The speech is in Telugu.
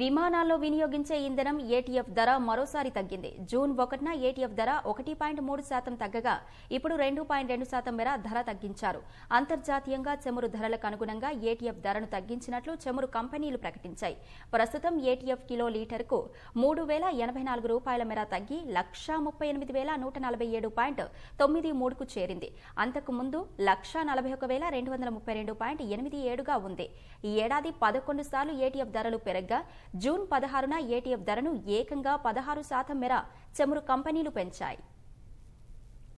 విమానాల్లో వినియోగించే ఇంధనం ఏటీఎఫ్ ధర మరోసారి తగ్గింది జూన్ ఒకటిన ఏటీఎఫ్ ధర ఒకటి పాయింట్ మూడు శాతం తగ్గగా ఇప్పుడు రెండు పాయింట్ రెండు శాతం మేర ధర తగ్గించారు అంతర్జాతీయంగా చమురు ధరలకు అనుగుణంగా ఏటీఎఫ్ ధరను తగ్గించినట్లు చమురు కంపెనీలు ప్రకటించాయి ప్రస్తుతం ఏటీఎఫ్ కిలో లీటర్కు మూడు వేల ఎనభై నాలుగు రూపాయల మేర తగ్గి లక్షా ముప్పై ఎనిమిది వేల నూట నలభై ఏడు పాయింట్ తొమ్మిది మూడుకు చేరింది అంతకు ముందు లక్షా నలభై ఒక వేల రెండు వందల ముప్పై రెండు పాయింట్ ఎనిమిది ఏడుగా ఉంది ఈ ఏడాది పదకొండు సార్లు ఏటీఎఫ్ ధరలు పెరగ్గా జూన్ పదహారున ఏటీఎఫ్ ధరను ఏకంగా పదహారు శాతం మేర చమురు కంపెనీలు పెంచాయి